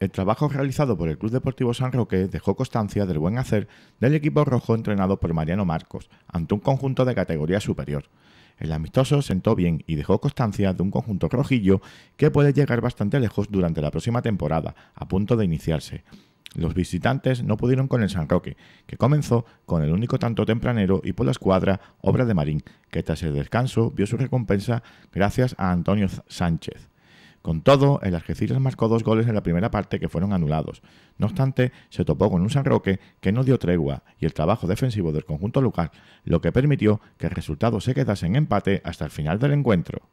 El trabajo realizado por el Club Deportivo San Roque dejó constancia del buen hacer del equipo rojo entrenado por Mariano Marcos ante un conjunto de categoría superior. El amistoso sentó bien y dejó constancia de un conjunto rojillo que puede llegar bastante lejos durante la próxima temporada, a punto de iniciarse. Los visitantes no pudieron con el San Roque, que comenzó con el único tanto tempranero y por la escuadra obra de Marín, que tras el descanso vio su recompensa gracias a Antonio Sánchez. Con todo, el Algeciras marcó dos goles en la primera parte que fueron anulados. No obstante, se topó con un San Roque que no dio tregua y el trabajo defensivo del conjunto local, lo que permitió que el resultado se quedase en empate hasta el final del encuentro.